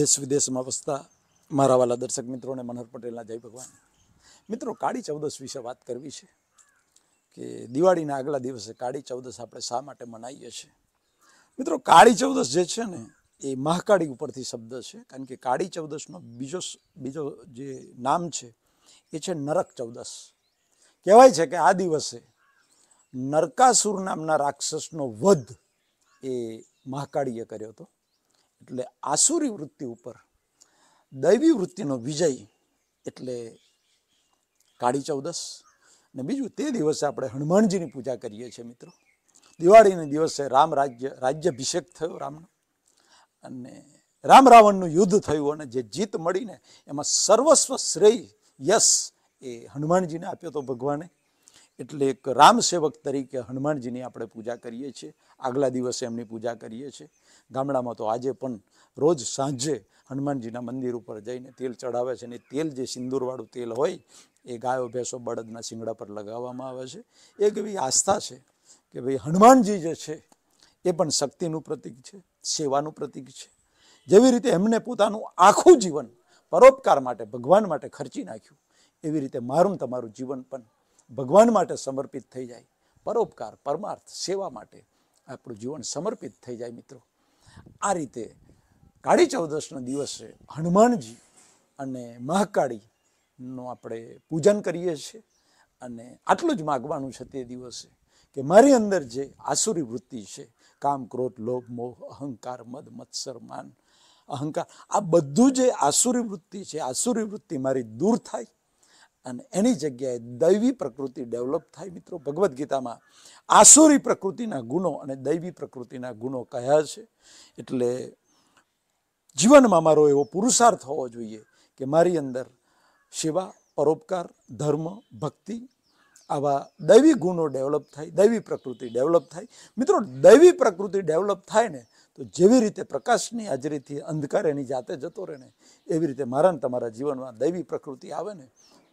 દેશ વિદેશમાં વસતા મારા વાલા દર્શક મિત્રોને મનોહર પટેલના જય ભગવાન મિત્રો કાળી ચૌદસ વિશે વાત કરવી છે કે દિવાળીના આગલા દિવસે કાળી ચૌદસ આપણે શા માટે મનાવીએ છીએ મિત્રો કાળી ચૌદસ જે છે ને એ મહાકાળી ઉપરથી શબ્દ છે કારણ કે કાળી ચૌદસનો બીજો બીજો જે નામ છે એ છે નરક ચૌદસ કહેવાય છે કે આ દિવસે નરકાસુર નામના રાક્ષસનો વધ એ મહાકાળીએ કર્યો હતો એટલે આસુરી વૃત્તિ ઉપર દૈવી વૃત્તિનો વિજય એટલે કાળી ચૌદસ ને બીજું તે દિવસે આપણે હનુમાનજીની પૂજા કરીએ છીએ મિત્રો દિવાળીના દિવસે રામ રાજ્ય રાજ્યાભિષેક થયો રામનો અને રામ રાવણનું યુદ્ધ થયું અને જે જીત મળીને એમાં સર્વસ્વ શ્રેય યશ એ હનુમાનજીને આપ્યો તો ભગવાને એટલે એક રામસેવક તરીકે હનુમાનજીની આપણે પૂજા કરીએ છીએ આગલા દિવસે એમની પૂજા કરીએ છીએ ગામડામાં તો આજે પણ રોજ સાંજે હનુમાનજીના મંદિર ઉપર જઈને તેલ ચડાવે છે અને તેલ જે સિંદૂરવાળું તેલ હોય એ ગાયો ભેંસો બળદના શિંગડા પર લગાવવામાં આવે છે એક એવી આસ્થા છે કે ભાઈ હનુમાનજી જે છે એ પણ શક્તિનું પ્રતિક છે સેવાનું પ્રતિક છે જેવી રીતે એમને પોતાનું આખું જીવન પરોપકાર માટે ભગવાન માટે ખર્ચી નાખ્યું એવી રીતે મારું તમારું જીવન પણ ભગવાન માટે સમર્પિત થઈ જાય પરોપકાર પરમાર્થ સેવા માટે આપણું જીવન સમર્પિત થઈ જાય મિત્રો આ રીતે કાળી ચૌદશનો દિવસે હનુમાનજી અને મહાકાળીનું આપણે પૂજન કરીએ છીએ અને આટલું જ માગવાનું છે તે દિવસે કે મારી અંદર જે આસુરી વૃત્તિ છે કામ ક્રોધ લોભ મોહ અહંકાર મદ મત્સર માન અહંકાર આ બધું જે આસુરી વૃત્તિ છે આસુરી વૃત્તિ મારી દૂર થાય અને એની જગ્યાએ દૈવી પ્રકૃતિ ડેવલપ થાય મિત્રો ભગવદ્ ગીતામાં આસુરી પ્રકૃતિના ગુણો અને દૈવી પ્રકૃતિના ગુણો કયા છે એટલે જીવનમાં મારો એવો પુરુષાર્થ હોવો જોઈએ કે મારી અંદર સેવા પરોપકાર ધર્મ ભક્તિ આવા દૈવી ગુણો ડેવલપ થાય દૈવી પ્રકૃતિ ડેવલપ થાય મિત્રો દૈવી પ્રકૃતિ ડેવલપ થાય ને તો જેવી રીતે પ્રકાશની હાજરીથી અંધકાર એની જાતે જતો રહે ને એવી રીતે મારા તમારા જીવનમાં દૈવી પ્રકૃતિ આવે ને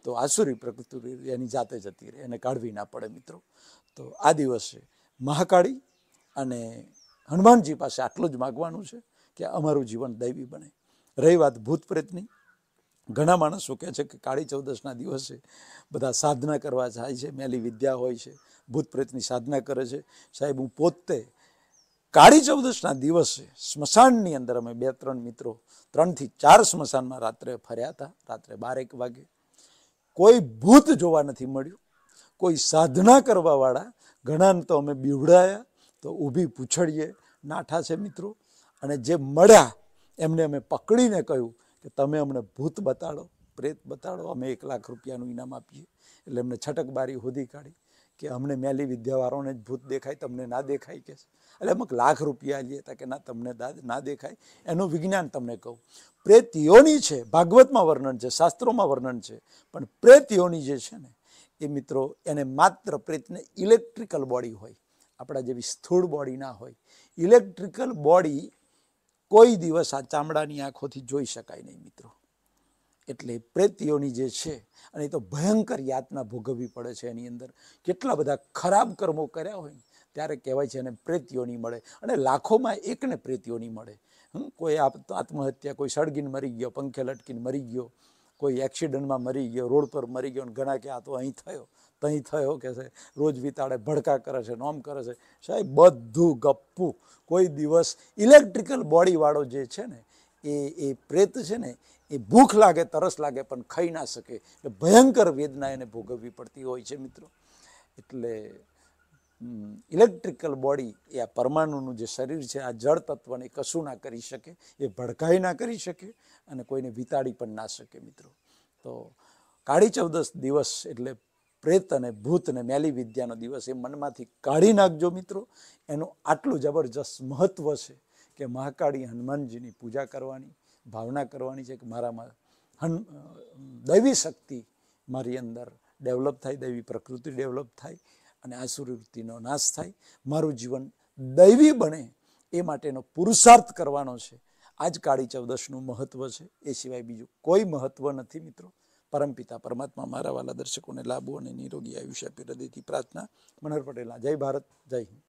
તો આસુરી પ્રકૃતિ એની જાતે જતી રહે એને કાઢવી ના પડે મિત્રો તો આ દિવસે મહાકાળી અને હનુમાનજી પાસે આટલું જ માગવાનું છે કે અમારું જીવન દૈવી બને રહી વાત ભૂત પ્રેતની ઘણા માણસો કહે છે કે કાળી ચૌદશના દિવસે બધા સાધના કરવા જાય છે મેલી વિદ્યા હોય છે ભૂત પ્રેતની સાધના કરે છે સાહેબ હું પોતે કાળી ચૌદશના દિવસે સ્મશાનની અંદર અમે બે ત્રણ મિત્રો ત્રણથી ચાર સ્મશાનમાં રાત્રે ફર્યા હતા રાત્રે બારેક વાગે કોઈ ભૂત જોવા નથી મળ્યું કોઈ સાધના કરવાવાળા ઘણાને તો અમે બીવડાયા તો ઊભી પૂછડીએ નાઠા છે મિત્રો અને જે મળ્યા એમને અમે પકડીને કહ્યું કે તમે અમને ભૂત બતાડો પ્રેત બતાડો અમે એક લાખ રૂપિયાનું ઇનામ આપીએ એટલે એમને છટકબારી હોદી કાઢી કે અમને મેલી વિદ્યાવાળાઓને જ ભૂત દેખાય તમને ના દેખાય કે એટલે અમુક લાખ રૂપિયા લઈએ હતા કે ના તમને ના દેખાય એનું વિજ્ઞાન તમને કહું પ્રેત છે ભાગવતમાં વર્ણન છે શાસ્ત્રોમાં વર્ણન છે પણ પ્રેત જે છે ને એ મિત્રો એને માત્ર પ્રેતને ઇલેક્ટ્રિકલ બોડી હોય આપણા જેવી સ્થૂળ બોડી ના હોય ઇલેક્ટ્રિકલ બોડી કોઈ દિવસ આ ચામડાની આંખોથી જોઈ શકાય નહીં મિત્રો એટલે પ્રેતીઓની જે છે અને એ તો ભયંકર યાતના ભોગવવી પડે છે એની અંદર કેટલા બધા ખરાબ કર્મો કર્યા હોય ત્યારે કહેવાય છે એને પ્રેતીઓની મળે અને લાખોમાં એકને પ્રેતીઓની મળે હમ કોઈ આત્મહત્યા કોઈ સળગીને મરી ગયો પંખે લટકીને મરી ગયો કોઈ એક્સિડન્ટમાં મરી ગયો રોડ પર મરી ગયો ઘણા કે આ તો અહીં થયો તહીં થયો કે છે રોજ વિતાડે ભડકા કરે છે નોમ કરે છે સાહેબ બધું ગપ્પું કોઈ દિવસ ઇલેક્ટ્રિકલ બોડીવાળો જે છે ને એ એ પ્રેત છે ને એ ભૂખ લાગે તરસ લાગે પણ ખાઈ ના શકે એટલે ભયંકર વેદના એને ભોગવવી પડતી હોય છે મિત્રો એટલે ઇલેક્ટ્રિકલ બોડી એ આ પરમાણુનું જે શરીર છે આ જળ તત્વને કશું ના કરી શકે એ ભડકાઈ ના કરી શકે અને કોઈને વિતાડી પણ ના શકે મિત્રો તો કાળી ચૌદસ દિવસ એટલે પ્રેત અને ભૂત અને મેલી વિદ્યાનો દિવસ એ મનમાંથી કાઢી નાખજો મિત્રો એનું આટલું જબરજસ્ત મહત્ત્વ છે કે મહાકાળી હનુમાનજીની પૂજા કરવાની ભાવના કરવાની છે કે મારામાં હન દૈવી શક્તિ મારી અંદર ડેવલપ થાય દૈવી પ્રકૃતિ ડેવલપ થાય અને આસુરવૃત્તિનો નાશ થાય મારું જીવન દૈવી બને એ માટેનો પુરુષાર્થ કરવાનો છે આજ કાળી ચૌદશનું મહત્ત્વ છે એ સિવાય બીજું કોઈ મહત્ત્વ નથી મિત્રો પરમપિતા પરમાત્મા મારા વાલા દર્શકોને લાભો અને નિરોગી આયુષ્ય આપી હૃદયથી પ્રાર્થના મનોહર પટેલા જય ભારત જય હિન્દ